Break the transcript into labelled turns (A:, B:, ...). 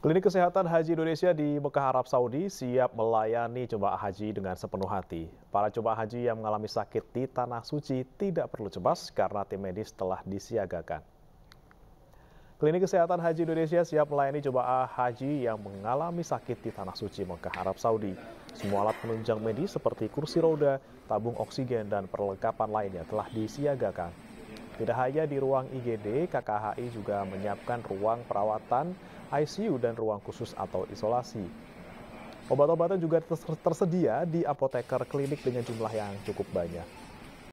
A: Klinik Kesehatan Haji Indonesia di Mekah Arab Saudi siap melayani jemaah haji dengan sepenuh hati. Para jemaah haji yang mengalami sakit di tanah suci tidak perlu cemas karena tim medis telah disiagakan. Klinik Kesehatan Haji Indonesia siap melayani jemaah haji yang mengalami sakit di tanah suci Mekah Arab Saudi. Semua alat penunjang medis seperti kursi roda, tabung oksigen, dan perlengkapan lainnya telah disiagakan. Tidak hanya di ruang IGD, KKHI juga menyiapkan ruang perawatan, ICU, dan ruang khusus atau isolasi. Obat-obatan juga tersedia di apoteker klinik dengan jumlah yang cukup banyak.